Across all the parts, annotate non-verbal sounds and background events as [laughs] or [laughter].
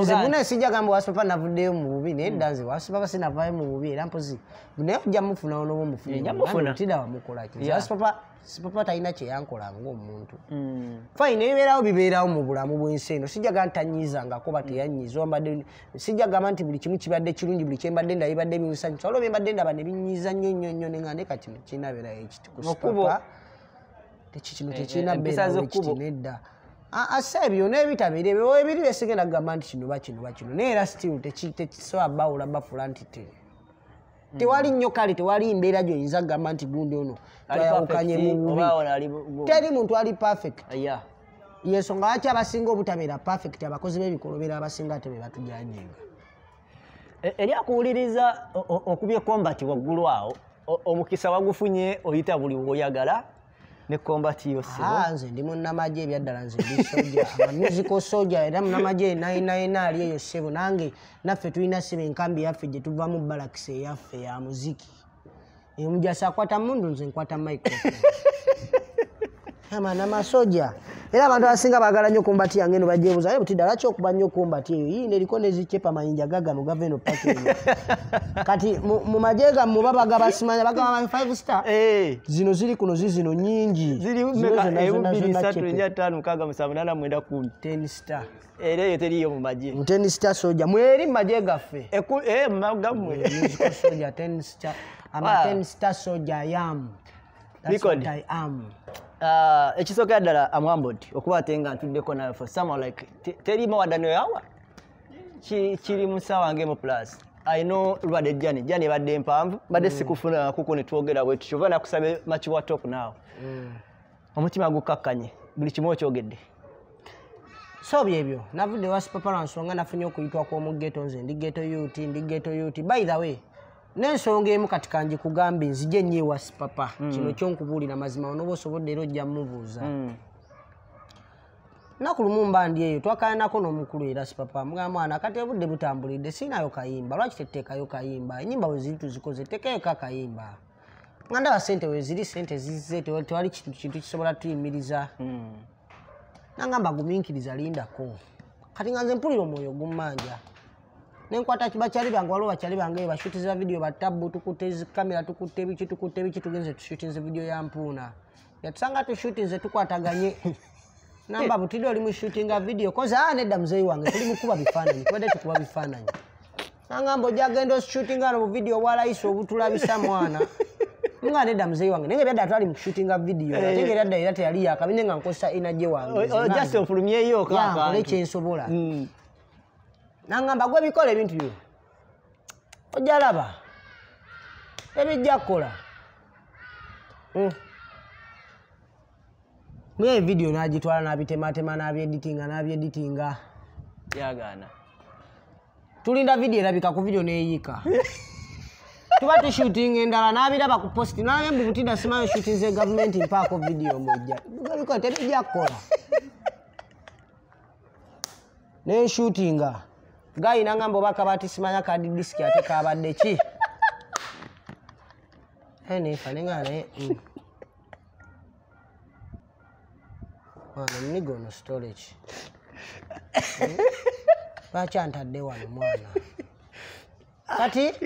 nze muna sijagamba wasipapa navuddeyo mu bubi naye dda nze wasipapa sinavayo mu bubi era mpozi naye ojja mufunawo nobaomufunatida wamukolaki wasipapa sipapa talina kyeyankola ngaomuntu hmm. fine ebibeerawo bibeerawo mu bulamu bwensi eno sijaga ntanyizangako bateyanyiza mbadde sijagamba nti buli kimu kibadde kirungi buli kyembadde nda bibadde bimusanyusa olwo byembadde ndaba nebinyiza nnyo nnyo nnyo neŋande kati kirina beerayo ekiti kusipapa kino tekirina eh, eh, beerawo ekiti nedda asa ebyo nebitabire ebyo ebiri besigenda kugamba nti kino bakino bakino naye era still tekisoba bawula bafula nti te tewali nnyo kale tewali mbeera gyoyinza kugamba nti gundi ono twayawukanye mubi teri muntu ali perfect yensonga waki abasinga obutabeera perfect abakozi b'ebikolobera abasinga ate be batujanyenga e, eri akuwuliriza okubya ekombati waggulu awo omukisa wagufunye oyita buli woyagala nekombatiyonze ah, ndi munnamagye ebyaddala nze ndisojamusical [laughs] soja era munamagye nainaina ali eyo sebo nange naffe tulina sebo enkambi yaffe gye tuva mu balaks eyaffe ya muziki omujasi akwata mundu nze nkwata microfo [laughs] amanamasoja era abantu abasinga baagala nnyo kumbati yange no bajebuza naye eh, butidda lwaki okuba nnyo kumbati eyo yiino eriko nezikepa mayinja gagano gava eno paka eyo [laughs] kati mu maje gammwe babaga basimanya bagaba ba five star eh. zino ziri kuno zizino nyingi star era eyo teriyo mu maje tenista soja mweri mu maje gaffe eh, mugamwesoja tenista ama ah. tenista soja yamu Uh, ekisokera eh, ddala amwambod okuba ate nga ntuddeko nawe for some like teri mawaddaniyo yawa kiri musawange mu plus ayina olubadde jani jani ebadde empanvu badde mm. sikufunakuku netwogera bwetutyo oba nakusabe makiwa top naawe mm. omutima gukakkanye buli kimu okyogedde so byebyo navudde wasipapala nsonga nafunye okuyitwa kw'omugeto nze ndigeto ut ndigeto ut by the way nensonga emu kati kanje kugambe nzije nyewasi papa hmm. kino kyonkubuulira mazima onoba osobodde era ojja mubuuza hmm. naku lumu mba ndi eyo twakayanako n'omukulu era sipapa mugaa mwana kati ebudde butambulidde siinayo kayimba lwaki tetteekayo kayimba enyimba weziri tuzikoze tekeeka kayimba nga ndaba sente weziri sente zize tewali kintu kisobola tuyimiriza hmm. nangamba guminkiriza lindako kati nga nze mpulira omwoyo gummanja nenkwata bakyali bange waliwo bakyali bange bashutiza vidiyo batabu tukute zikamera tukute biki tukute biki tugenze tushutinze vidiyo yampuuna yatusanga tushutinze tukwataganye [laughs] namba butidde oli mushutinga vidiyo kozi aa nedda muzeeyi wange tuli mukuba bifaananyi tubadde tukuba bifaananyi nangamba ojagenda osishutinga no buvidiyo obwalayisa obutulabisa mwana nga nedda muzeeyi wange naye byadda twali mushutinga vidiyo eh. ate ngaera dda era teyali yakabine nga nkozesa enajye wange oh, oh, ekyensobola mm. nangamba gwe bikola ebintu byo ojalaba ebijakola hmm. muye evidiyo nagitwala nabitematema nabyeditinga nabyeditinga yagana tulinda vidiyo erabika ku vidiyo neyiika [laughs] tuba tushooting endala nabiraba ku posti nawe mbukutida simayo shooting ze gavumenti mpaako vidiyo mujja bikola tebijakola [laughs] nenshootinga gayina ngamba obaka batisimanya kadi disiki ate kabadde ki [laughs] nefanengana mm. mwana munigo no storage hmm? lwaki antadde wano mwana kati [laughs]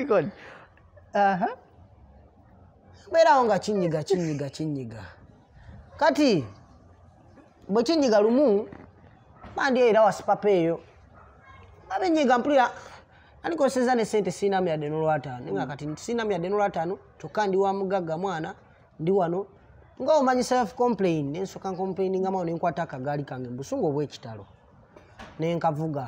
beerawo nga kinyiga kinyiga kinyiga kati bwe kinyiga lumu mandi eyo era wasipapa eyo amenyiga mpulira anikozesa ne sente sirina myade nolwataano naye nga kati sirina myade nolwataano kyokka ndi wa mugagga mwana ndi wano nga omanyi self complain ne nsooka nkompleyini nga mawo ne nkwata akagaali kange mbusunga obwekitalo ne nkavuga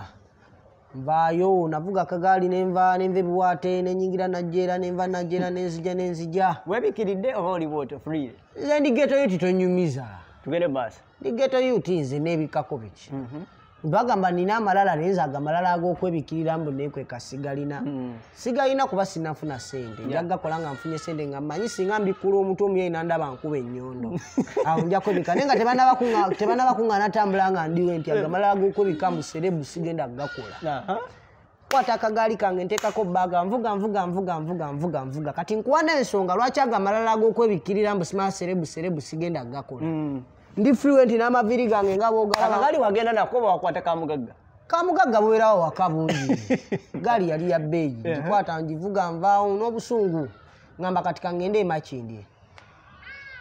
nvaayo navuga akagaali nenva nenva ebiwaate nenyingira najeera nenva najeera nenzija nenzija webikiridde oba olibwoto free ze ndigeto yo titonyumiza tugede bas ndigeto yo ti nze nebikako biki mhm. bagamba nina amalala naye nze agamalala ag'okwebikirira mbu nekweka sigalina hmm. sigalina kuba sinafuna sente nja gakola nga nfunye sente nga mmanyi singa mbikula omuntu omuyo inandaba nkuba ennyondo [laughs] awo nja kwebika naye nga tebanabakunga natambula nga ndiwe nti agamalala ag'okwebika muserebu sigenda gakola kwata akagaali kange nteekako baga nvuga nvuga nvuga nvuga nvuga nvuga kati nkuwa n'ensonga lwaki agamalala ag'okwebikirira mbu simaa serebu serebu sigenda gakola hmm. ndi fluent n'amaviri gange nga bogalaba gali wagenda nakoba wakwata kamugagga kamugagga bwerawo waka bungi [laughs] gali yali ya beeji gikwata ngivuga nvaawo n'obusungu ŋamba kati kangende emakindye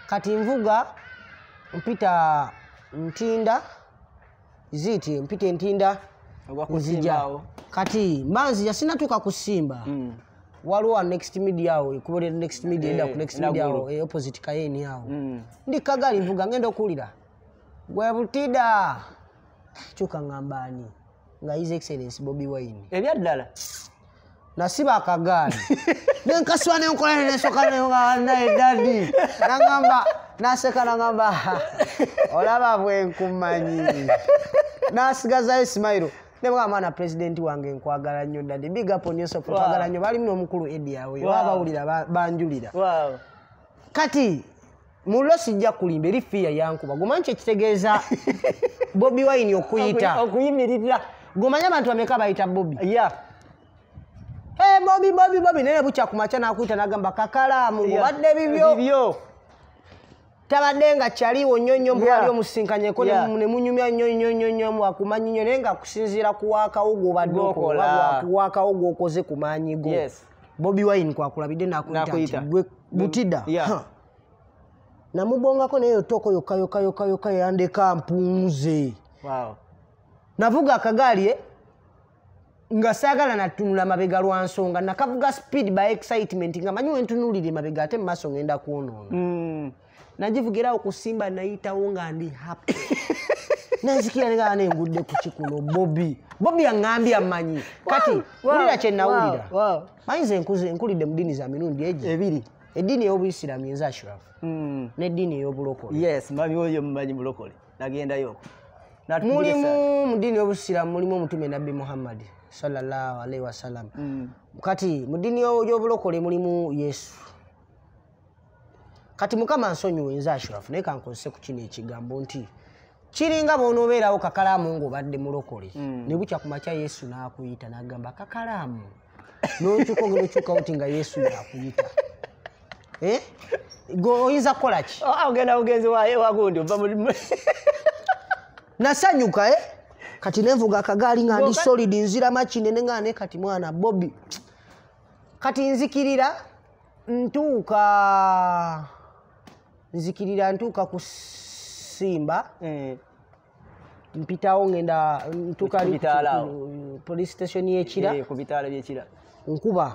kati nvuga mpita ntinda ziti mpita entinda nzijja kati manzi yasinatuuka ku simba mm. waliwo next media awo ekubo lya next media enda ku eh, next media awo e opposite kayeni awo hmm. ndi kagali mvuga ngenda okuwulira gwe butida kyuka ngambaani nga his excellence bobi wine ebyaddala nasiba akagaali [laughs] nenkasiba nenkola nensoka nnaye dadi nagamba naseka nagamba olaba bwenkumanyi nasigazayo smairo nemukamwana presidenti wange nkwagala nnyo dadi bigapo nyosokwagala nnyo balimu n'omukulu edi awe oba bawulira banjulira kati mulo sijja kulimba eri fiya yankuba gumanyi kyekitegeeza [laughs] bobi wayini okuyita okuyimirira gumanyi abantu bameka bayita bobi eh, bobi bobi bobi naye bukya kumakya nakuyita nagamba kakalamu gubadde bibyo tabadde nga kyaliwo nyo nnyo mbwali omusinkanyeko ne munyumya nyonyonyonyomu akumanyi nnyo naye nga kusinziira ku wakawogo obaddewakawogo okoze ku maanyigo bobi wine kwakulabidde nakuyita gwe butida mm, namubongako naye yotoko yokayokayokayoka yandeka mpunze navuga akagaali e nga saagala natunula mabega lwa nsonga nakavuga speed by excitement nga manyi wentunulire mabega ate mumaaso ngenda kwonoona mm. najivugirawo ku simba nayitawo nga ndi happy [laughs] nenzikira nigaa nengudde ku kikuno bobi bobi yaŋambi amanyi kati kulira kyenawulira manyize enkulidde mu diini za mirundi egi ebiri ediini ey'obuisiraamu yenza ashraf hmm. nediini ey'obulokole mulimu mudiini y'obusiraamu mulimu omutume nabbi muhammadi sallaalihi wasallam hmm. kati mu diini y'obulokole mulimu yesu kati mukama nsonyiwe nze ashraf naye kankozese ku kino ekigambo nti kiringa bwonaobeerawo kakalaamu ngaobadde mulokole hmm. ne bukya ku makya yesu n'akuyita n'agamba kakalaamu nokyuka ogena okyukawo ti nga yesu yakuyita [laughs] eh? oyinza kukolaki oh, ah, ogenda mugenzi wagundi [laughs] nasanyuka e kati nenvuga akagaali nga ndi solidi nzira makinene nga ne kati mwana bobi kati nzikirira ntuuka nzikirira ntuuka ku simba mm. mpitawo ngenda ntuuka police station yekira eh, nkuba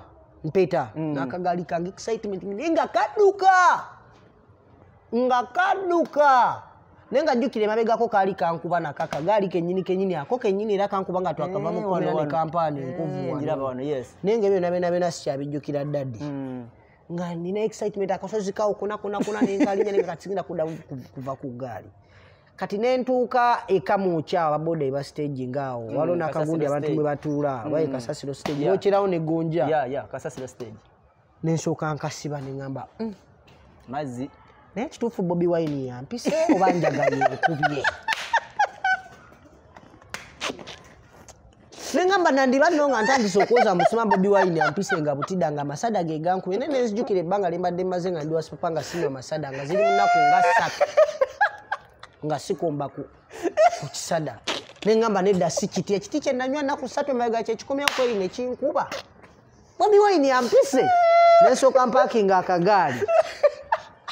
mpeta mm. nakagali kange excitement naye nga kadduka nga kadduka naye nga jjukira emabegako kaali kankuba naka kagaali kenyini kenyini ako kenyini era kankuba nga twakavamukolera eh, ne kampaani nkuvuwa eh, naye nga ebyo nabenabena sikyabijjukira ddadi mm. nga nina excitement akasozika okunakunakuna nenkalinya nengakasigina kuda kuva ku ggaali kati nentuuka eka mukya ababoda eba stagi ngaawo mm, waliwo nakagundi abantu mwebatuula baye mm. kasasiro stagi wokerawo negonja nensooka nkasiba neamba mazi mm. naye kituufu bobi wine yampise obanjagalye okubye [laughs] nengamba nandiba nno nga ntandisaokwoza musima bobi waine ampise nga butida nga amasada ge gankuye ne nenzijukira ebbanga limbadde maze nga ndiwasipapa nga sinywa masada nga ziri munaku nga satu nga sikombaku ku kisada nengamba nedda si kiti ekiti kyenanywa naku satu emayega kyekikomyakweine kinkuba bobi waine ampise nensooka mpakinga akagaali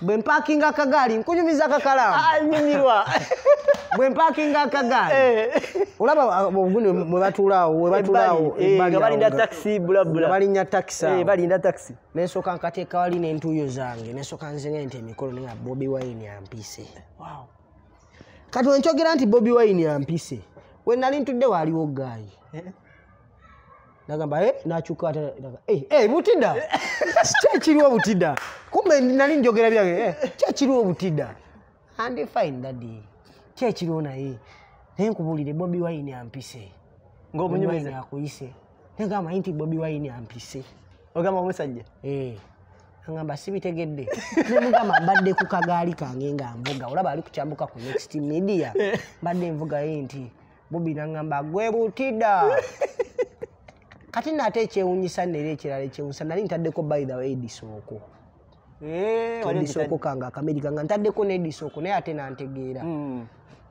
bwe mpakinga akagaali nkunyumiza kakalamu anyumirwa bwempakinga akagaali eh. olaba obuni mwebatulaawo webatulaawo balinda taxi bulabula balinya taxibalinda taxi nensooka nkateeka wali n'entuuyo zange nensooka nzenga nti emikolo naye bobi wine ampise kati wenkyogera nti bobi wine ampise wenali ntudde waaliwo gaayi eh? nagamba eh? nakyukabutida [laughs] kyekiriwo obutida kumbe nali njogera byange kyekiriwo obutida andi fine dadi ki ekiriwo naye naye nkubuulire bobi wine ampise ngaomunyumeze akuyise nagambayi nti bobi wine ampise ogamba omusajja agamba eh. sibitegedde [laughs] nemugamba mbadde ku kagaali kange nga nvuga olaba ali kukyambuka ku next media eh. mbadde nvugayo nti bobi nagamba gwebutida [laughs] kati naate ekyewunyisa neera ekirala ekyewunyisa nali ntaddeko bytheway edisooko edisooko eh, kange akamerikanga ntaddeko nedisooko naye ate nantegeera hmm.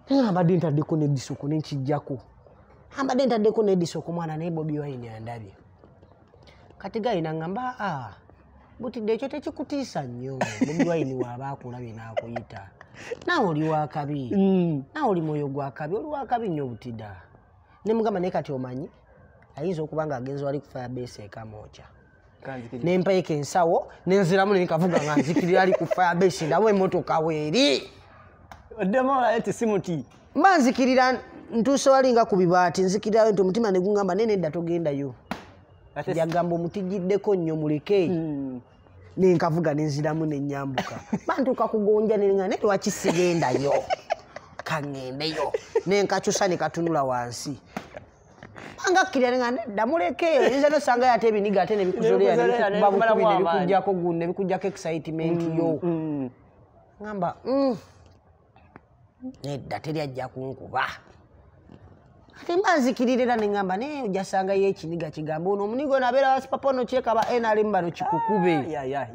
ambadde ntaddeko nedisoko nenkijjako ambadde ntaddeko nedisoko mwana naye bobi waini andabye kati gaina ngamba ah, butidde ekyo tekikutiisa nnyo bobi waini waaba akulabye nakuyita naawe oli wakabi mm. naawe oli mwoyo gwakabi oli wakabi nnyo butida nemugamba naye kati omanyi ayinza okuba nga agenza wali kufaya besi ekamoca nempaeka ensawo nenziramu nenkavuga nga nzikirira ali kufaya besi ndamu emotoka weeri oddemuolaleta esimu ti manzikirira ntuuse walinga ku bibaati nzikirirayo nti omutima ne gugamba nene dda togendayo jagamba omutijiddeko nnyo muleke nenkavuga nenziramu nenyambuka bantuuka kugonja nenga ne [laughs] lwakisigendayo kaŋendeyo nenkacusa nekatunula wansi angakkirira nga nedda muleke nza nosangayo ate ebiniga ate nebikuzoleyanbabukubi nebikujjako gu nebikujjako excitement yo ŋamba hmm, hmm. mm. nedda teryajja kunkuba ati mba nzikirira era neŋamba naye ojasangayo ekiniga kigamba ono omunigo nabeera wasipapa no kyekaba enalimu bano kikukube ah,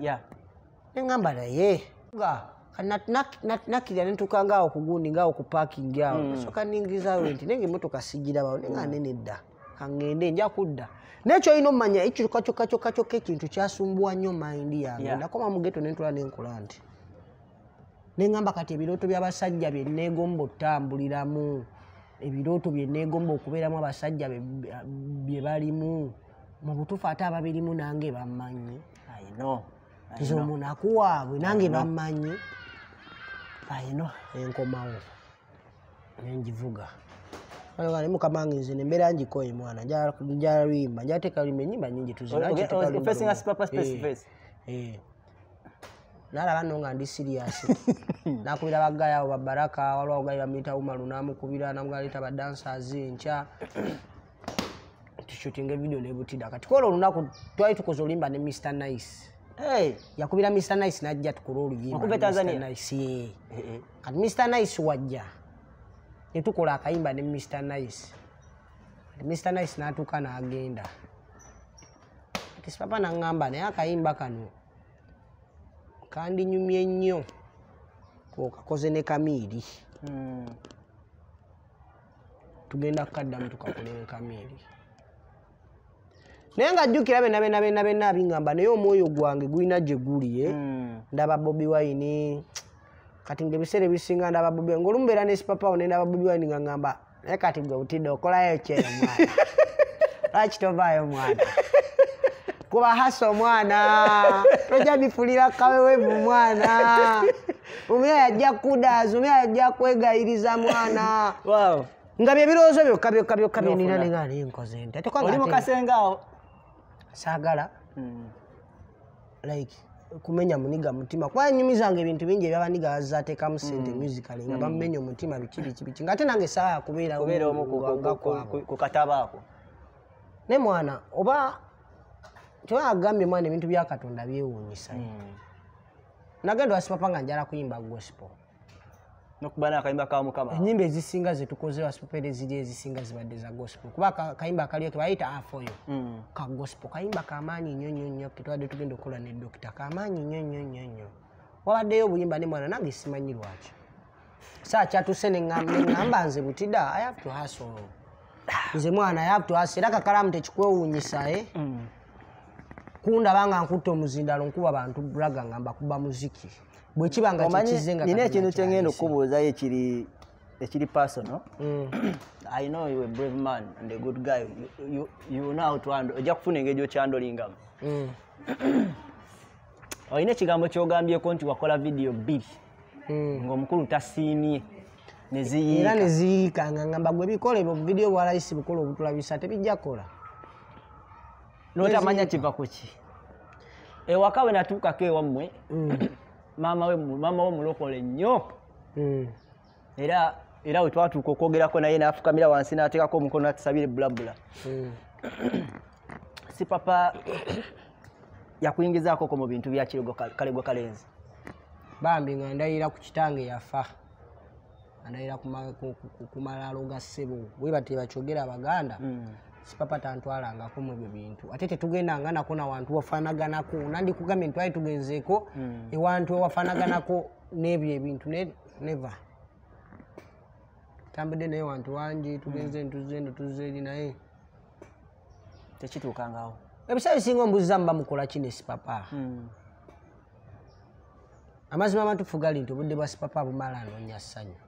neŋamba naye nakirira nentuuka ngaawo kugundi ngaawo ku parking awo hmm. soka ningizawe nti nenga emotoka sigirabawo nenga hmm. nene dda kaŋŋende nja kudda nekyo olina omumanya ekyokka kyokka kyokka kyokka ekintu kyasumbuwa nnyo maindi yange nakoma mugeto nentula nenkola nti neŋamba kati ebirooto byabasajja byeneegomba otambuliramu ebirooto byeneegomba okubeeramu abasajja bye balimu mu butufu ate ababirimu nange bammanyi nze omunaku waabwe nange bammanyi aino enkomawo nenjivuga mukama wange nze nembeera ngikoye mwana njalwimba njateeka lwimba enyimba nyingi tuzinaa nalaba nno nga ndi sirias [laughs] nakubira bagayi abo babaraka walwawogayi bamita umalu namukubira namugaleta badansers nca [coughs] tushutinga evidio nebutida kati kola olunaku twali tukoze oluyimba ne mr nice yakubira mr nice najja tukole oluyimbaie kati mr nice wajja netukola akayimba ne mr nice mr nice natuuka nagenda tisipapa naŋamba naye akayimba kano kandinyumye nnyo okakoze ne kamiiri hmm. tugenda kukaddamu tukakole ne kamiiri naye nga jjukira benabenabenabena abingamba naye omwoyo gwange gulina gye guliye hmm. ndaba bobi wayini kati ngaebiseera ebisinga ndaba bobi wayini ngaolumubeera nesipapawo nendaba bobi wayini nga ngamba naye kati gwe butidde okolayo ekyeyo [laughs] mwana lwakitovaayo mwana kuba haso mwana toja bifulira kawewevu mwana umira yajja kudaza umira yajja kwegayiriza mwana nga byebirowoozo byokka byokka byokka byenina nega ninkoze nti atekoli mukasengaawo saagala hmm. like kumenya muniga mutima kwanyumizanga ebintu bingi ebyabaniga bazateekamu sente hmm. musicali nga hmm. bamumenya omutima biki biki biki ngaate nange saawa yakubeerakukatabaako ne mwana oba tewagambye mwana ebintu byakatonda byewuunyisa hmm. nagenda wasipapa nga njala kuyimba gospo enyimba ezisinga zetukoze wasipapaeriziri ezisinga zibadde za gospo kuba kayimba kalioke bayita afoyo hmm. ka gospo kayimba kamaanyi nyo nyo nyo ketwadde tugenda okukola nedokita kamaanyi nyo nyo nyo nyo wabaddeyo obuyimba ne mwana nange simanyi lwaki sakyatuse neŋŋamba nze butida i have to hasl nze mwana i have to hasl era kakalamu tekikwewuunyisa e kundabanga nkutta omuzindalo nkuba bantu braga ngamba kuba muziki bwekibanganina ekintu kyengenda okukubuuzayo ekiri ekiri pasono mm. [clears throat] i know you a brave man and a good guy ojja kufuna engeri gyokyandolingamu mm. [clears throat] olina ekigambo kyogambyeko nti wakola vidiyo bbiri mm. ngaomukulu tasiimye neziyiika era neziyiikanga ngamba gwe bikola ebyo vidiyo bwalayisi bukola obutulabisa tebijja kukola notamanya kivakuki ewaka wenatukako ewammwe mama mm. womulokole nnyo mm. era wetwatuka okwogerako naye nafukamira wansi natekako omukono atusabire bulabula mm. [clears throat] si papa [clears throat] yakuyingizakoko mubintu byakalegwe kalenzi bambi nga ndayira ku kitange yafa andayira kumalalo ga ssebo webatebakyogera abaganda sipapa tantwalangako mwebyo bintu ate tetugendanganako nawantu wafanaganako nandikugambye nti twali tugenzeko hmm. ewantu wafanaganako nebyo ebintu neva tambudde naye wantu wangi tugenze hmm. ntuzendo tuze eri naye tekituukangawo ebisa bisinga ombuziza muba mukola ki ne sipapa hmm. amazima amatufu gali nti obudde bwa sipapa bumala anoonya ssanyu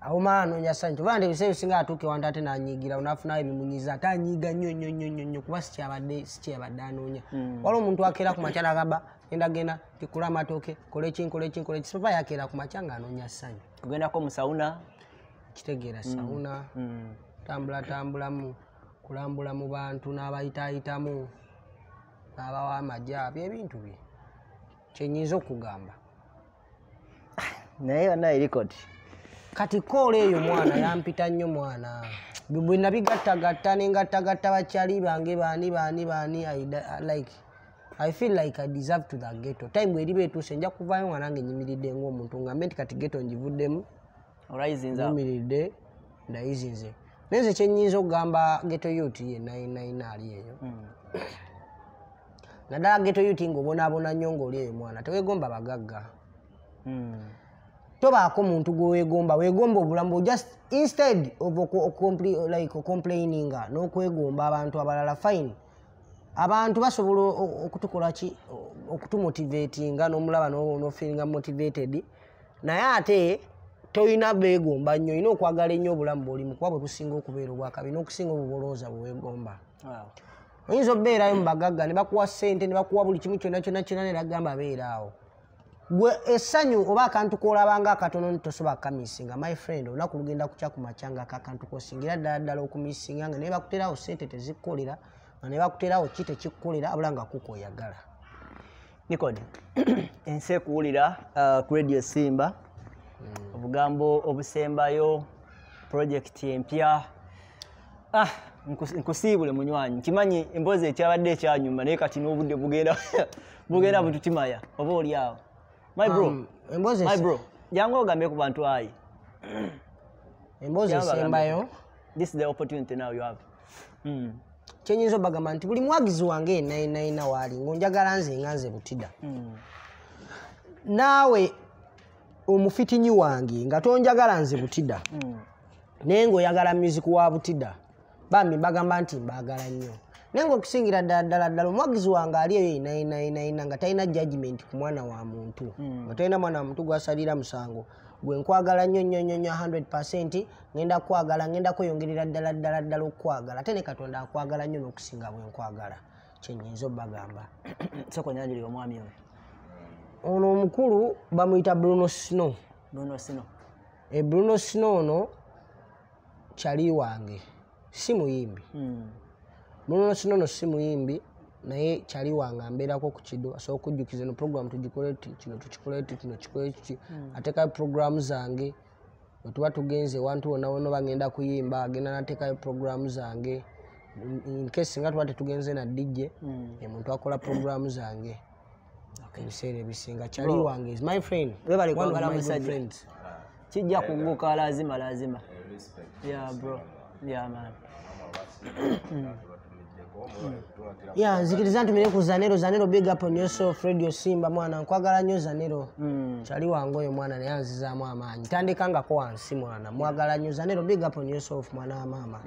auma anonyasa nti obanga ebiseera ebisinga atuuka ewanta ate nanyigira onafunayo emimunyiza ate anyiiga nnyo nnyo nnyo nnyo nnyo kuba sikyabadde sikyabadde anoonya hmm. wali omuntu akeera ku makya nagamba genda genda tikula amatooke kola eki nkola eki nkola eki sipapa yakeera ku makya ng'anoonya ssanyu kugendako hmm. hmm. mu sawuna kitegeera sawuna tambulatambulamu kulambula mu bantu n'abayitaayitamu n'abawa amajja by ebintu bye kyenyinza okugamba ah, naye yona erikoti kati koola eyo mwana yampita nnyo mwana bwenabigattagatta nengattagatta bakyali bange bani bani bani like i feel like i deserve to that ghetto time bweri betuuse nja kuvayo nga nange nyimiridde ngaomuntu ngambe nti kati ghetto ngivuddemu nyimiridde ndayizinze nayenze kyenyinza okugamba ghetto ut ye nainaina ali eyo hmm. naddala ghetto ut ngaobonaabona nnyo ngaoli eyo mwana tewegomba bagagga hmm. tobaako muntu gwewegomba wegomba obulamu just instead like complaininga n'okwegomba abantu abalala fine abantu basobola okutukolaki okutumotivatinga nomulaba nofiringa motivated naye ate toyina begomba nnyo oyina okwagala ennyo obulamu bwolimukuba bwe businga okubeera obwakabi n'okusinga obubolooza bwewegomba oyinza obeerayo mubagagga nebakuwa sente nebakuwa buli kimu kyonna kyonna kyonna neragamba beeraawo gwe essanyu oba akantu koolabanga akatono nitosobola kukamisinga my friend olunaku lugenda kukya ku macyanga akakantu kosingira ddala ddala okumisinga nga naye bakuteraawo sente tezikukolera nga naye bakuteraawo ki tekikukolera abula nga kuko oyagala nikodi [clears throat] ensi ekuwulira uh, ku radio esimba hmm. obugambo obusembayo projekiti empya ah, nkusiibule munywanyi nkimanyi emboozi ekyabadde ekyanyuma naye kati n'obudde bugenda [laughs] hmm. bututimaya oba oliawo jangu um, ogambe ku bantu ayi emboozi esembayo kyenyinza obagamba nti buli mwagizi wange enainaina waali ngaonjagala nze nga nze butida hmm. naawe omufitinyi wange nga tonjagala nze butida hmm. naye ngaoyagala muziku wa butida bambi mbagamba nti mbaagala nnyo naye ngaokusingira ddaladdala ddala omuwagizi wange ali eyo inainainaina nga talina jajiment ku mwana wa muntu hmm. nga talina mwana wa muntu gwasalira musango gwe nkwagala nnyo nnyo nnyo nnyo 100 ngenda kukwagala ngenda kweyongerera ddala ddala ddala okukwagala ate ne katonda akwagala nnyo n'okusinga bwe nkwagala kyenyinza obagamba [coughs] sokonyanjiri omwami oyo ono omukulu bamuyita bruno snow bruno snow e bruno snow ono kyali wange si muyimbi hmm. muluno kino no si muyimbi naye kyaliwanga mbeerako ku kido asobola okujjukiza no program tugikole ti kino tukikole ti kino kikole kiki hmm. ateekayo puroguramu zange bwe tuba tugenze wantu wonna wona bagenda kuyimba agenda nateekayo puroguramu zange nkesi nga tuba tetugenze na dije hmm. emuntu akola puroguramu zange ebiseera ebisinga kyaliwange my friend kijja kuguka lazima lazima eh, yabro yaman [coughs] hmm. ya nzikiriza ntumire ku zanero zanero big up new self radio simba mwana nkwagala nyo zanero hmm. kyali wange oyo mwana naye nzizaamu amaanyi ntandikangako wansi mwana mwagala nyo zanero big up new self mwana wamaama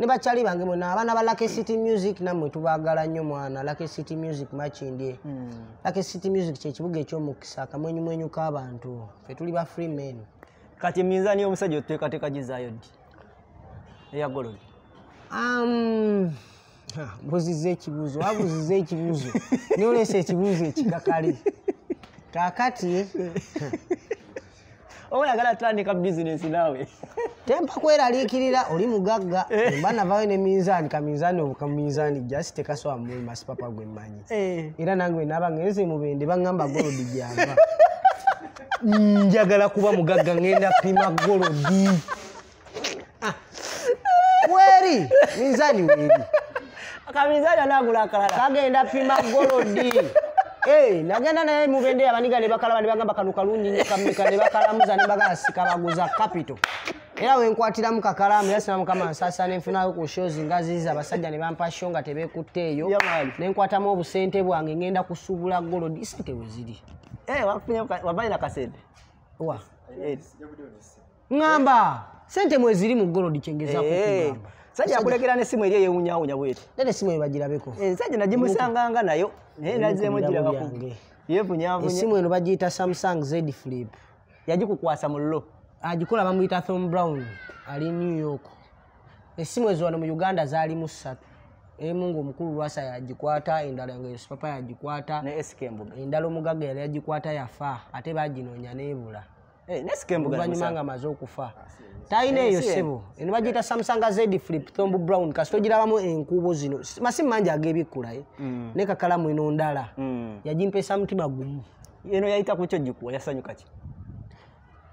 ne bakyali bange mwena abaana ba lucky city music nammwe tubagala nnyo mwana lucky city music makindye hmm. lucky city music kyekibuga ekyomukisa akamwenyumwenyu k'abantu fe tuli ba free men kati minzaniyo omusajja otteekateeka gizayo ddi eyagolodi um, mbuzizza ekibuuzo wabuzizza ekibuuzo [laughs] nyolesa ekibuuzo ekikakali kakati oyagala tandika bizinesi naawe tempa kweraliikirira oli mugagga mba navaayo neminzaani kaminzaani obuka muminzaani jasi tekasowamumasipapa gwemmanyi eh. era nange naba ngenze mubende baŋamba golodi gyava [laughs] njagala kuba mugagga ngenda pima golodi kweri ah. minzaani weri kabizaja nagulakalala kagenda pima golodi eh, nagenda naye mubende yabaniga nebakalaba nebagamba kanukalungi nekamika nebakalamuza nebagasika baguza kapito era wenkwatiramu kakalamu era sina mukama nsasana enfunayo ku shozi nga ziizi abasajja ne bampasho nga tebeekutta eyo nenkwatamu obusente bwange ngenda kusuubula golodi sente weziri eh, wabaina kasente wa ŋŋamba sente mweziri mu golodi kyengeza eh. kuamba sajja akulegera nesimu eri eyewunyawunya bweti nesimu ebagirabeko ensajja eh, nagimusanganga nayo naye eh, nazemugirabako yevunyaesimu eno bagiyita samsung zed flip yagikukwasa mullo agikola bamuyita thom brown ali new york essimu ezo wano mu uganda zaalimu ssatu emu ngaomukulu lwasa yagikwata endala ngaesipapa yagikwata endala omugaga yali yagikwata yafa ate baginoonya nebula Eh, nesikembuga oluvanyuma maze okufa ah, talina eyo sebo nebagita eh. samusanga zed flip thomb brown kasi togirabamu enkuubo zino masimu mangi ag'ebikkulaye eh. mm. nekakalamu eno ndala mm. yagimpesa mutima gumu eno yayita kukyo jukuwa yasanyuka ki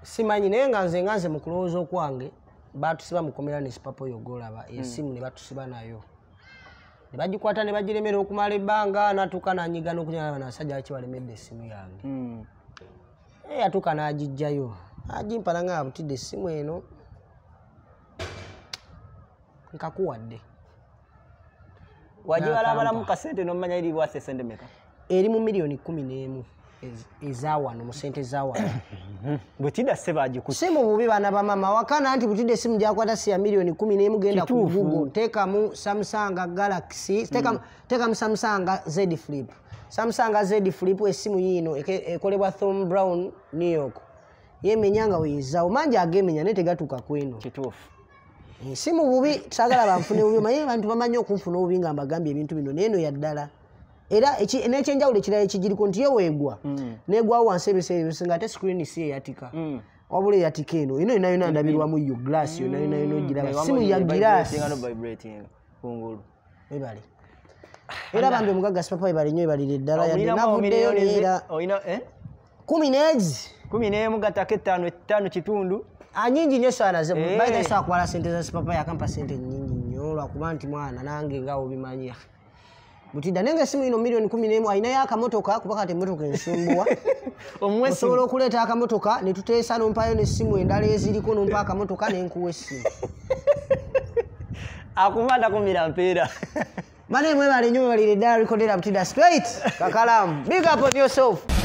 simanyi naye nga nze nga nze mu kulowooza okwange batusiba mukomera nesipapo yogolaba esimu mm. ne batusiba nayo nebagikwata nebagiremera okumala ebbanga natuuka nanyigana okunyalaba nasajja akibalemedde esimu yange eyatuka eh, n'agijjayo agimpala nga abutidde essimu eno nkakuwadde wagibalabala mukasente nomanya eribwasi esente meka eri mu miliyoni kumi n'emu ezawano mu sente ezawano [coughs] bwetida sebagikusi mu bubi baana bamama wakana nti butidde simu gyakwata siya miliyoni kumi nemugenda ku gugo teekamu samusanga galaxy teekamu samusanga zed flip samusanga zed flip esimu yiino ekolebwa thom brown new york yemenya nga weyezaawo mangi agemenya naye tegatuuka kweno eh, si mu bubi saagala banfune bubi omanye abantu bamanyi okunfuna obubi nga mbagambye ebintu bino naye no yaddala era nekyenjawulo ekirala ekigiriko nti yeweegwa hmm. negwa wansi ebiseebisinga ate sikurini si eyatika hmm. wabula eyatika eno ino yonayona hmm. ndabirwamu yo glasi yonayonayona ogiraba simu ya giras ebale era bambe omugaga sipapa ebalenyo ebalire eddala yadenavuddeyo leera eh? kumi neezi kumi nemu gatako etaano etaano kitundu anyingi ah, nyo esaanazebaaisakwala eh. sente za sipapa yakampa sente nyingi nnyo lwakuba nti mwana nange ngaawo bimanya butida naye nga esimu ino milioni kumi nemu ayinayo akamotoka kuba kati emotoka ensumbuwa osobola okuleeta akamotoka netuteesa nompayo nesimu endala eziriko nompa akamotoka nenkuwa esimu akuva atakumira mpeera manemwebalenyo webalire dala rikodera butida straight kakalamu bigapo yourself